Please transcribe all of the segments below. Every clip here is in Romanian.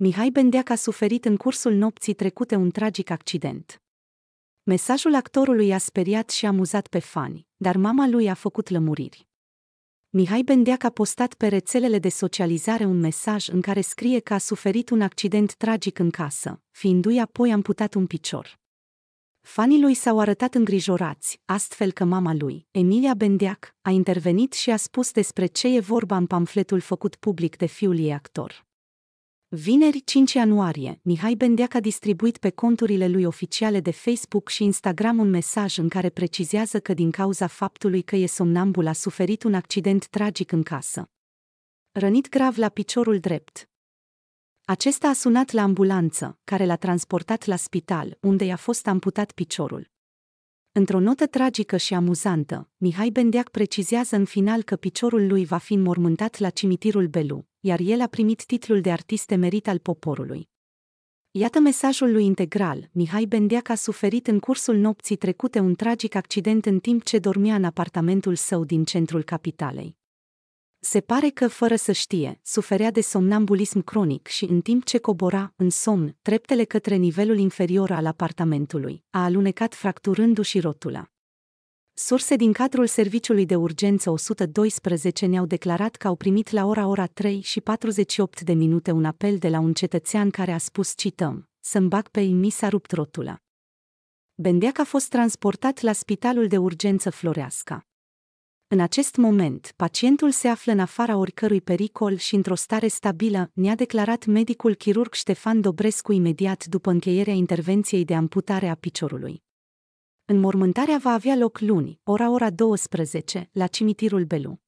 Mihai Bendeac a suferit în cursul nopții trecute un tragic accident. Mesajul actorului a speriat și amuzat pe fani, dar mama lui a făcut lămuriri. Mihai Bendeac a postat pe rețelele de socializare un mesaj în care scrie că a suferit un accident tragic în casă, fiindu-i apoi amputat un picior. Fanii lui s-au arătat îngrijorați, astfel că mama lui, Emilia Bendeac, a intervenit și a spus despre ce e vorba în pamfletul făcut public de fiul ei actor. Vineri 5 ianuarie, Mihai Bendeac a distribuit pe conturile lui oficiale de Facebook și Instagram un mesaj în care precizează că din cauza faptului că e somnambul a suferit un accident tragic în casă. Rănit grav la piciorul drept. Acesta a sunat la ambulanță, care l-a transportat la spital, unde i-a fost amputat piciorul. Într-o notă tragică și amuzantă, Mihai Bendeac precizează în final că piciorul lui va fi înmormântat la cimitirul Belu, iar el a primit titlul de artist emerit al poporului. Iată mesajul lui integral. Mihai Bendeac a suferit în cursul nopții trecute un tragic accident în timp ce dormea în apartamentul său din centrul capitalei. Se pare că, fără să știe, suferea de somnambulism cronic și, în timp ce cobora, în somn, treptele către nivelul inferior al apartamentului, a alunecat fracturându-și rotula. Surse din cadrul Serviciului de Urgență 112 ne-au declarat că au primit la ora ora 3 și 48 de minute un apel de la un cetățean care a spus cităm, să-mi bag pe mi s-a rupt rotula. Bendeac a fost transportat la Spitalul de Urgență Floreasca. În acest moment, pacientul se află în afara oricărui pericol și într-o stare stabilă, ne-a declarat medicul chirurg Ștefan Dobrescu imediat după încheierea intervenției de amputare a piciorului. Înmormântarea va avea loc luni, ora ora 12, la cimitirul Belu.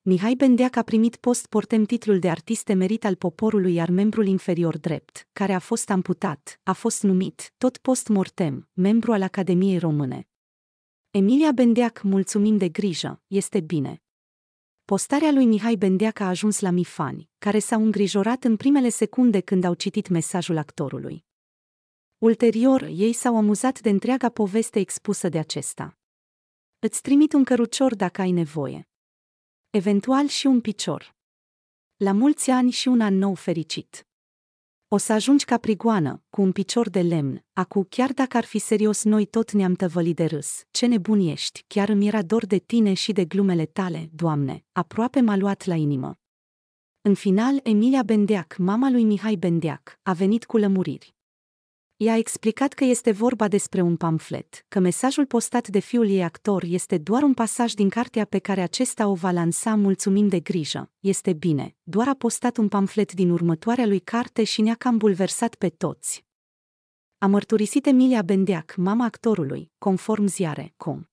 Mihai Bendeac a primit post-portem titlul de artist emerit al poporului, iar membrul inferior drept, care a fost amputat, a fost numit, tot post-mortem, membru al Academiei Române. Emilia Bendeac, mulțumim de grijă, este bine. Postarea lui Mihai Bendeac a ajuns la mifani, care s-au îngrijorat în primele secunde când au citit mesajul actorului. Ulterior, ei s-au amuzat de întreaga poveste expusă de acesta. Îți trimit un cărucior dacă ai nevoie. Eventual și un picior. La mulți ani și un an nou fericit! O să ajungi ca prigoană, cu un picior de lemn, acu chiar dacă ar fi serios noi tot ne-am tăvălit de râs. Ce nebun ești, chiar îmi era dor de tine și de glumele tale, Doamne, aproape m-a luat la inimă. În final, Emilia Bendeac, mama lui Mihai Bendeac, a venit cu lămuriri. I-a explicat că este vorba despre un pamflet, că mesajul postat de fiul ei actor este doar un pasaj din cartea pe care acesta o va lansa mulțumim de grijă. Este bine, doar a postat un pamflet din următoarea lui carte și ne-a cam bulversat pe toți. A mărturisit Emilia Bendeac, mama actorului, conform ziare.com.